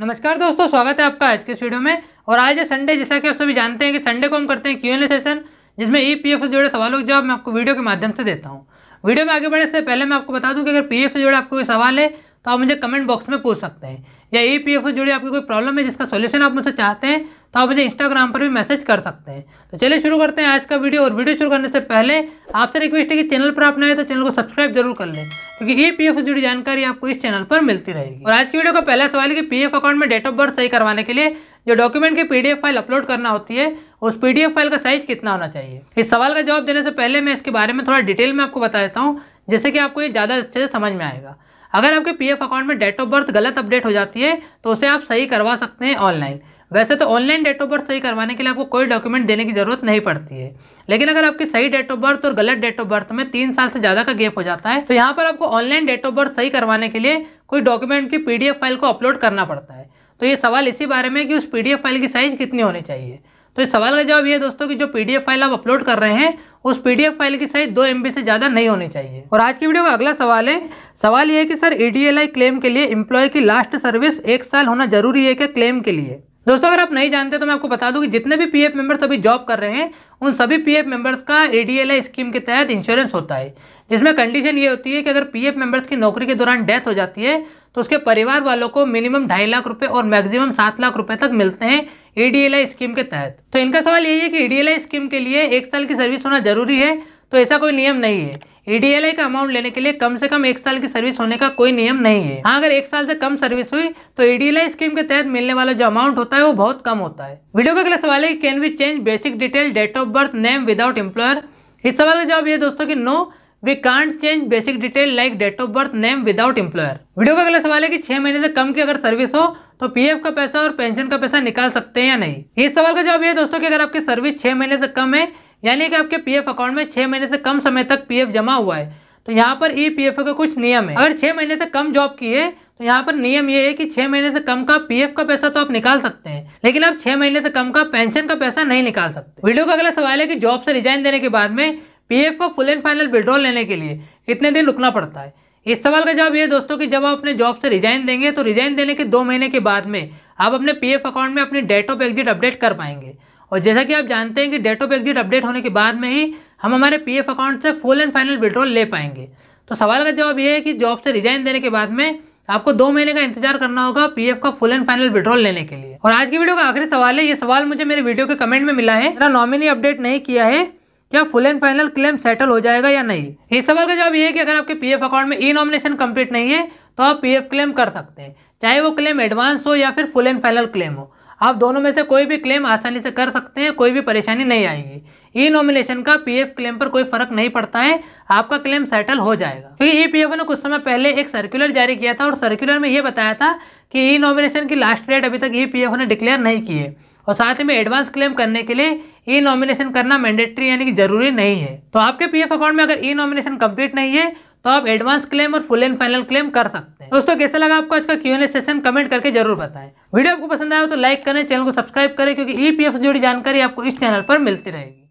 नमस्कार दोस्तों स्वागत है आपका आज के वीडियो में और आज है संडे जैसा कि आप सभी जानते हैं कि संडे को हम करते हैं क्यू सेशन जिसमें ई पी एफ से जुड़े सवालों के जवाब मैं आपको वीडियो के माध्यम से देता हूँ वीडियो में आगे बढ़ने से पहले मैं आपको बता दूं कि अगर पी एफ से जुड़े आपको कोई सवाल है तो आप मुझे कमेंट बॉक्स में पूछ सकते हैं या ई पी एफ से जुड़ी आपकी कोई प्रॉब्लम है जिसका सोल्यूशन आप मुझसे चाहते हैं तो आप मुझे इंस्टाग्राम पर भी मैसेज कर सकते हैं तो चलिए शुरू करते हैं आज का वीडियो और वीडियो शुरू करने से पहले आपसे रिक्वेस्ट है कि चैनल पर आप नए तो चैनल को सब्सक्राइब जरूर कर लें क्योंकि ई पी एफ से जुड़ी जानकारी आपको इस चैनल पर मिलती रहेगी और आज की वीडियो का पहला सवाल है कि पी एफ अकाउंट में डेट ऑफ बर्थ सही करवाने के लिए जो डॉक्यूमेंट की पीडीएफ फाइल अपलोड करना होती है उस पीडीएफ फाइल का साइज कितना होना चाहिए इस सवाल का जवाब देने से पहले मैं इसके बारे में थोड़ा डिटेल में आपको बता देता हूँ जिससे कि आपको ये ज़्यादा अच्छे से समझ में आएगा अगर आपके पीएफ अकाउंट में डेट ऑफ बर्थ गलत अपडेट हो जाती है तो उसे आप सही करवा सकते हैं ऑनलाइन वैसे तो ऑनलाइन डेट ऑफ बर्थ सही करवाने के लिए आपको कोई डॉक्यूमेंट देने की ज़रूरत नहीं पड़ती है लेकिन अगर आपकी सही डेट ऑफ बर्थ और गलत डेट ऑफ बर्थ में तीन साल से ज़्यादा का गैप हो जाता है तो यहाँ पर आपको ऑनलाइन डेट ऑफ बर्थ सही करवाने के लिए कोई डॉक्यूमेंट की पी फाइल को अपलोड करना पड़ता है तो ये सवाल इसी बारे में कि उस पी फाइल की साइज़ कितनी होनी चाहिए तो इस सवाल का जवाब ये दोस्तों कि जो पीडीएफ फाइल आप अपलोड कर रहे हैं उस पीडीएफ फाइल की साइज दो एम से ज़्यादा नहीं होनी चाहिए और आज की वीडियो का अगला सवाल है सवाल ये है कि सर ई e क्लेम के लिए इम्प्लॉय की लास्ट सर्विस एक साल होना जरूरी है क्या क्लेम के लिए दोस्तों अगर आप नहीं जानते तो मैं आपको बता दूं कि जितने भी पीएफ मेंबर्स अभी जॉब कर रहे हैं उन सभी पीएफ मेंबर्स का एडीएलआई e स्कीम के तहत इंश्योरेंस होता है जिसमें कंडीशन ये होती है कि अगर पीएफ मेंबर्स की नौकरी के दौरान डेथ हो जाती है तो उसके परिवार वालों को मिनिमम ढाई लाख रुपए और मैक्सिमम सात लाख रुपए तक मिलते हैं ईडीएलआई स्कीम के तहत तो इनका सवाल यही है कि ईडीएलआई स्कीम के लिए एक साल की सर्विस होना जरूरी है तो ऐसा कोई नियम नहीं है ईडीएलआई का अमाउंट लेने के लिए कम से कम एक साल की सर्विस होने का कोई नियम नहीं है हाँ अगर एक साल से कम सर्विस हुई तो ईडीएलआई स्कीम के तहत मिलने वाला जो अमाउंट होता है वो बहुत कम होता है वीडियो का अगला सवाल है can we change basic detail date of birth name without employer इस सवाल का जवाब ये दोस्तों की no we can't change basic detail like date of birth name without employer video का अगला सवाल है कि छह महीने से कम की अगर सर्विस हो तो पीएफ का पैसा और पेंशन का पैसा निकाल सकते हैं या नहीं इस सवाल का जवाब ये दोस्तों कि अगर आपकी सर्विस छः महीने से कम है यानी कि आपके पीएफ अकाउंट में छः महीने से कम समय तक पीएफ जमा हुआ है तो यहाँ पर ई पी का कुछ नियम है अगर छः महीने से कम जॉब की है तो यहाँ पर नियम ये है कि छः महीने से कम का पीएफ का पैसा तो आप निकाल सकते हैं लेकिन आप छः महीने से कम का पेंशन का पैसा नहीं निकाल सकते वीडियो का अगला सवाल है कि जॉब से रिजाइन देने के बाद में पीएफ को फुल एंड फाइनल विड्रॉल लेने के लिए कितने दिन रुकना पड़ता है इस सवाल का जवाब ये दोस्तों कि जब आप अपने जॉब से रिजाइन देंगे तो रिजाइन देने के दो महीने के बाद में आप अपने पीएफ अकाउंट में अपनी डेट ऑफ एग्जिट अपडेट कर पाएंगे और जैसा कि आप जानते हैं कि डेट ऑफ एग्जिट अपडेट होने के बाद में ही हम हमारे पीएफ अकाउंट से फुल एंड फाइनल विड्रॉल ले पाएंगे तो सवाल का जवाब ये है कि जॉब से रिजाइन देने के बाद में आपको दो महीने का इंतजार करना होगा पीएफ का फुल एंड फाइनल विड्रॉल लेने के लिए और आज की वीडियो का आखिरी सवाल है ये सवाल मुझे मेरे वीडियो के कमेंट में मिला है मेरा नॉमिनी अपडेट नहीं किया है क्या full and final claim settle हो जाएगा या नहीं इस सवाल का जवाब ये है कि अगर आपके पीएफ अकाउंट में ई नॉमिनेशन कंप्लीट नहीं है तो आप पीएफ क्लेम कर सकते हैं चाहे वो क्लेम एडवांस हो या फिर फुल एंड फाइनल क्लेम हो आप दोनों में से कोई भी क्लेम आसानी से कर सकते हैं कोई भी परेशानी नहीं आएगी ई नॉमिनेशन का पी क्लेम पर कोई फर्क नहीं पड़ता है आपका क्लेम सेटल हो जाएगा क्योंकि ई पी ने कुछ समय पहले एक सर्कुलर जारी किया था और सर्कुलर में ये बताया था कि ई नॉमिनेशन की लास्ट डेट अभी तक ई ने डिक्लेयर नहीं की है और साथ में एडवांस क्लेम करने के लिए ई नॉमिनेशन करना मैंडेट्री यानी कि जरूरी नहीं है तो आपके पीएफ अकाउंट में अगर ई नॉमिनेशन कंप्लीट नहीं है तो आप एडवांस क्लेम और फुल एंड फाइनल क्लेम कर सकते हैं दोस्तों कैसा लगा आपको आज का क्यू एन सेशन कमेंट करके जरूर बताएं वीडियो आपको पसंद आया तो लाइक करें चैनल को सब्सक्राइब करें क्योंकि ई पी एफ से जुड़ी जानकारी आपको इस चैनल पर मिलती रहेगी